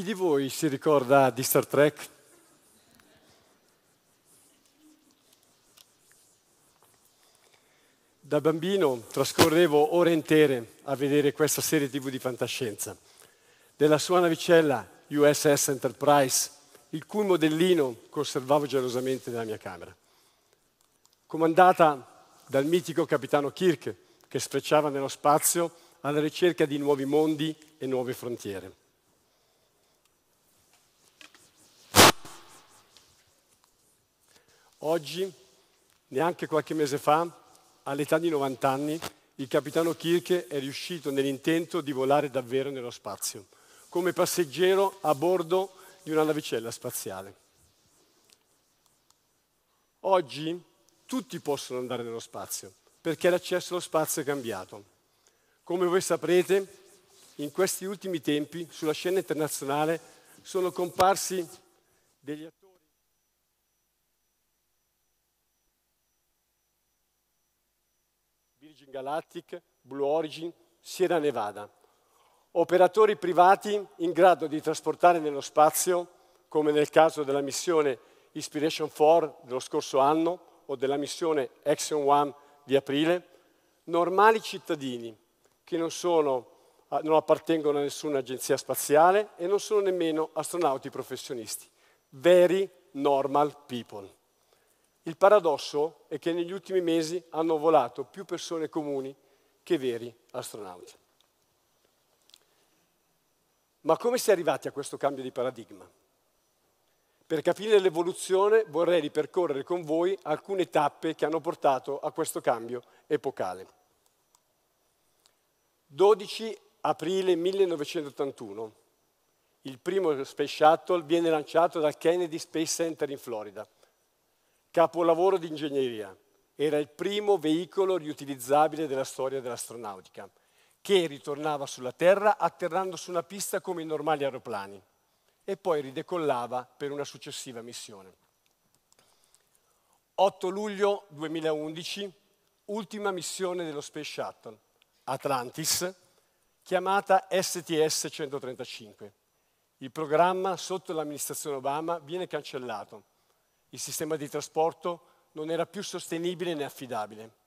Chi di voi si ricorda di Star Trek? Da bambino trascorrevo ore intere a vedere questa serie tv di fantascienza. Della sua navicella USS Enterprise, il cui modellino conservavo gelosamente nella mia camera. Comandata dal mitico capitano Kirk, che sprecciava nello spazio alla ricerca di nuovi mondi e nuove frontiere. Oggi, neanche qualche mese fa, all'età di 90 anni, il capitano Kirke è riuscito nell'intento di volare davvero nello spazio, come passeggero a bordo di una navicella spaziale. Oggi tutti possono andare nello spazio, perché l'accesso allo spazio è cambiato. Come voi saprete, in questi ultimi tempi sulla scena internazionale sono comparsi degli attori Virgin Galactic, Blue Origin, Sierra Nevada. Operatori privati in grado di trasportare nello spazio, come nel caso della missione Inspiration 4 dello scorso anno o della missione Action 1 di aprile, normali cittadini che non, sono, ah, non appartengono a nessuna agenzia spaziale e non sono nemmeno astronauti professionisti, veri normal people. Il paradosso è che negli ultimi mesi hanno volato più persone comuni che veri astronauti. Ma come si è arrivati a questo cambio di paradigma? Per capire l'evoluzione vorrei ripercorrere con voi alcune tappe che hanno portato a questo cambio epocale. 12 aprile 1981, il primo Space Shuttle viene lanciato dal Kennedy Space Center in Florida capolavoro di ingegneria. Era il primo veicolo riutilizzabile della storia dell'astronautica, che ritornava sulla Terra atterrando su una pista come i normali aeroplani e poi ridecollava per una successiva missione. 8 luglio 2011, ultima missione dello Space Shuttle, Atlantis, chiamata STS-135. Il programma sotto l'amministrazione Obama viene cancellato il sistema di trasporto non era più sostenibile né affidabile.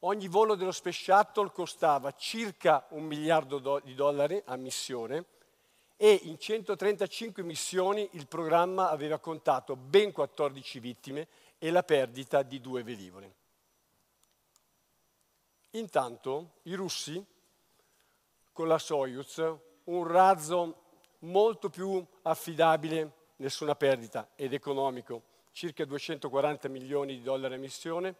Ogni volo dello Space Shuttle costava circa un miliardo do- di dollari a missione e in 135 missioni il programma aveva contato ben 14 vittime e la perdita di due velivoli. Intanto i russi, con la Soyuz, un razzo molto più affidabile, nessuna perdita ed economico circa 240 milioni di dollari a missione,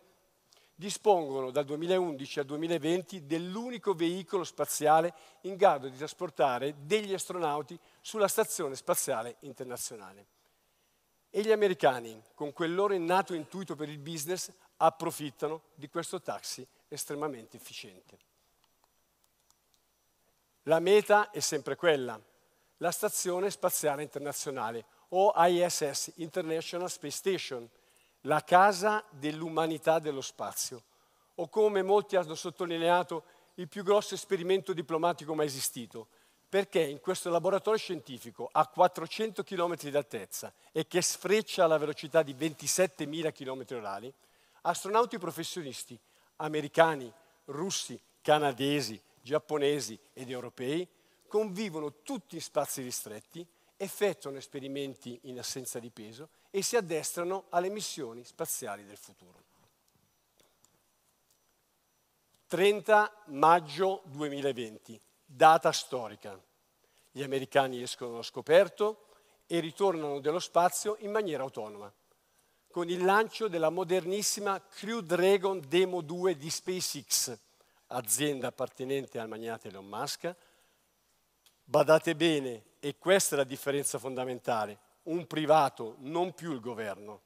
dispongono dal 2011 al 2020 dell'unico veicolo spaziale in grado di trasportare degli astronauti sulla Stazione Spaziale Internazionale. E gli americani, con quel loro innato intuito per il business, approfittano di questo taxi estremamente efficiente. La meta è sempre quella, la Stazione Spaziale Internazionale, o ISS, International Space Station, la casa dell'umanità dello spazio, o come molti hanno sottolineato, il più grosso esperimento diplomatico mai esistito, perché in questo laboratorio scientifico a 400 km d'altezza e che sfreccia alla velocità di 27.000 km orari, astronauti professionisti americani, russi, canadesi, giapponesi ed europei convivono tutti in spazi ristretti effettuano esperimenti in assenza di peso e si addestrano alle missioni spaziali del futuro. 30 maggio 2020, data storica. Gli americani escono allo scoperto e ritornano dello spazio in maniera autonoma, con il lancio della modernissima Crew Dragon Demo 2 di SpaceX, azienda appartenente al magnate Elon Musk. Badate bene, e questa è la differenza fondamentale. Un privato, non più il governo.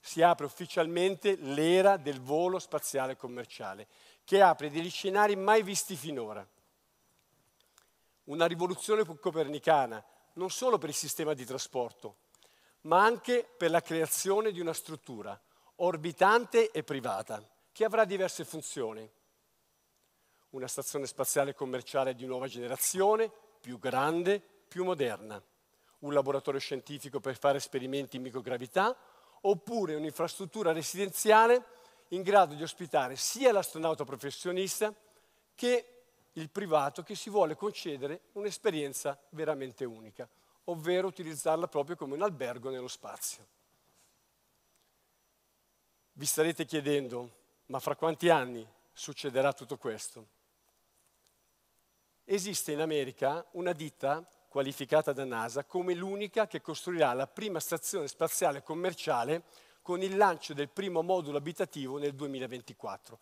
Si apre ufficialmente l'era del volo spaziale commerciale, che apre degli scenari mai visti finora. Una rivoluzione copernicana, non solo per il sistema di trasporto, ma anche per la creazione di una struttura orbitante e privata, che avrà diverse funzioni. Una stazione spaziale commerciale di nuova generazione, più grande, più moderna, un laboratorio scientifico per fare esperimenti in microgravità, oppure un'infrastruttura residenziale in grado di ospitare sia l'astronauta professionista che il privato che si vuole concedere un'esperienza veramente unica, ovvero utilizzarla proprio come un albergo nello spazio. Vi starete chiedendo, ma fra quanti anni succederà tutto questo? Esiste in America una ditta qualificata da NASA come l'unica che costruirà la prima stazione spaziale commerciale con il lancio del primo modulo abitativo nel 2024,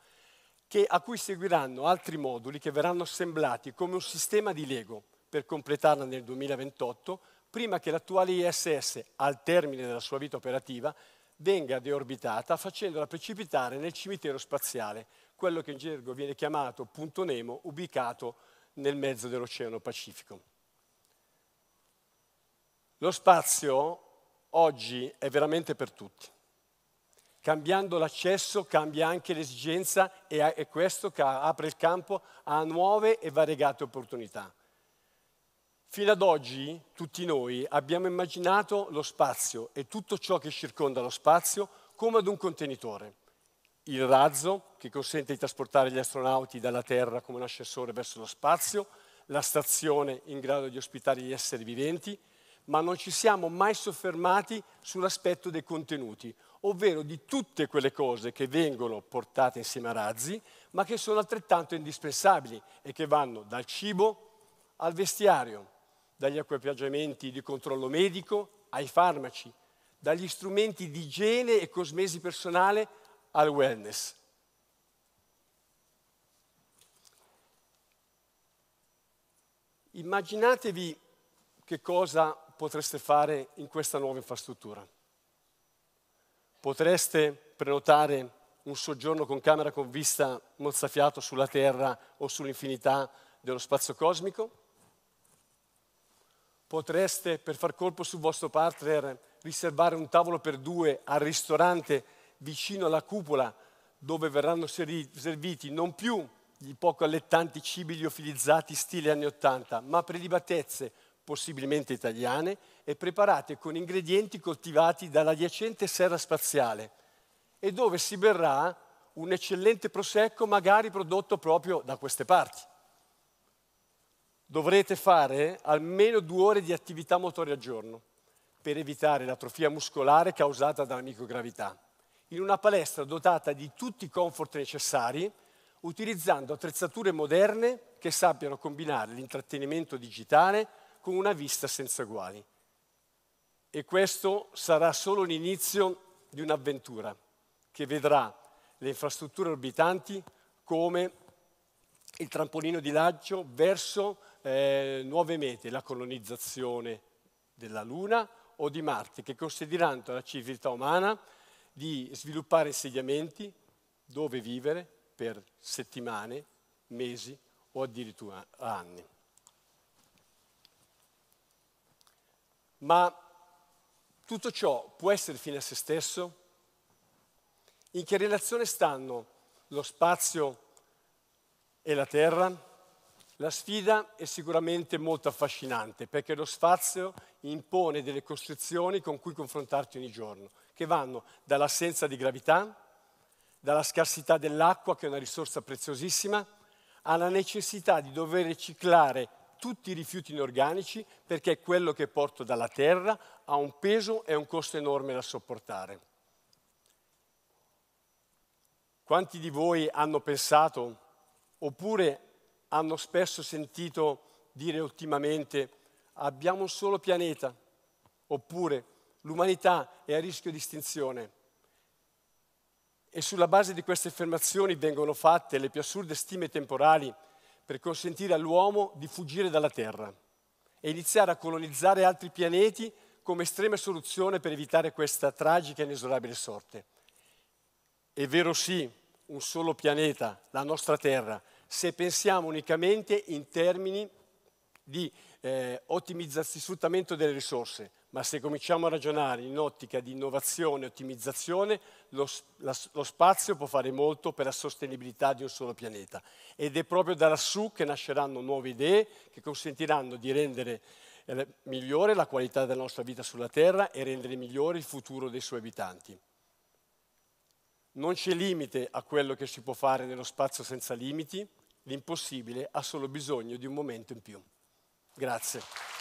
che, a cui seguiranno altri moduli che verranno assemblati come un sistema di Lego per completarla nel 2028, prima che l'attuale ISS, al termine della sua vita operativa, venga deorbitata facendola precipitare nel cimitero spaziale, quello che in gergo viene chiamato punto Nemo, ubicato nel mezzo dell'Oceano Pacifico. Lo spazio oggi è veramente per tutti. Cambiando l'accesso cambia anche l'esigenza e è questo che apre il campo a nuove e variegate opportunità. Fino ad oggi tutti noi abbiamo immaginato lo spazio e tutto ciò che circonda lo spazio come ad un contenitore. Il razzo che consente di trasportare gli astronauti dalla Terra come un ascensore verso lo spazio, la stazione in grado di ospitare gli esseri viventi, ma non ci siamo mai soffermati sull'aspetto dei contenuti, ovvero di tutte quelle cose che vengono portate insieme a razzi, ma che sono altrettanto indispensabili e che vanno dal cibo al vestiario, dagli acquapiaggiamenti di controllo medico ai farmaci, dagli strumenti di igiene e cosmesi personale al wellness. Immaginatevi che cosa potreste fare in questa nuova infrastruttura. Potreste prenotare un soggiorno con camera con vista mozzafiato sulla Terra o sull'infinità dello spazio cosmico? Potreste, per far colpo sul vostro partner, riservare un tavolo per due al ristorante vicino alla cupola dove verranno serviti non più gli poco allettanti cibi liofilizzati stile anni Ottanta, ma prelibatezze, possibilmente italiane, e preparate con ingredienti coltivati dall'adiacente serra spaziale e dove si berrà un eccellente prosecco magari prodotto proprio da queste parti. Dovrete fare almeno due ore di attività motoria al giorno per evitare l'atrofia muscolare causata dalla microgravità, in una palestra dotata di tutti i comfort necessari, utilizzando attrezzature moderne che sappiano combinare l'intrattenimento digitale con una vista senza uguali. E questo sarà solo l'inizio di un'avventura che vedrà le infrastrutture orbitanti come il trampolino di lancio verso eh, nuove mete, la colonizzazione della Luna o di Marte, che consentiranno alla civiltà umana di sviluppare insediamenti dove vivere per settimane, mesi o addirittura anni. Ma tutto ciò può essere fine a se stesso? In che relazione stanno lo spazio e la terra? La sfida è sicuramente molto affascinante perché lo spazio impone delle costrizioni con cui confrontarti ogni giorno, che vanno dall'assenza di gravità, dalla scarsità dell'acqua, che è una risorsa preziosissima, alla necessità di dover riciclare tutti i rifiuti inorganici perché quello che porto dalla terra ha un peso e un costo enorme da sopportare. Quanti di voi hanno pensato oppure hanno spesso sentito dire ultimamente abbiamo un solo pianeta oppure l'umanità è a rischio di estinzione? E sulla base di queste affermazioni vengono fatte le più assurde stime temporali per consentire all'uomo di fuggire dalla Terra e iniziare a colonizzare altri pianeti come estrema soluzione per evitare questa tragica e inesorabile sorte. È vero sì, un solo pianeta, la nostra Terra, se pensiamo unicamente in termini di eh, ottimizzazione, sfruttamento delle risorse, ma se cominciamo a ragionare in ottica di innovazione e ottimizzazione, lo, la, lo, spazio può fare molto per la sostenibilità di un solo pianeta. Ed è proprio da lassù che nasceranno nuove idee che consentiranno di rendere eh, migliore la qualità della nostra vita sulla Terra e rendere migliore il futuro dei suoi abitanti. Non c'è limite a quello che si può fare nello spazio senza limiti, l'impossibile ha solo bisogno di un momento in più. Grazie.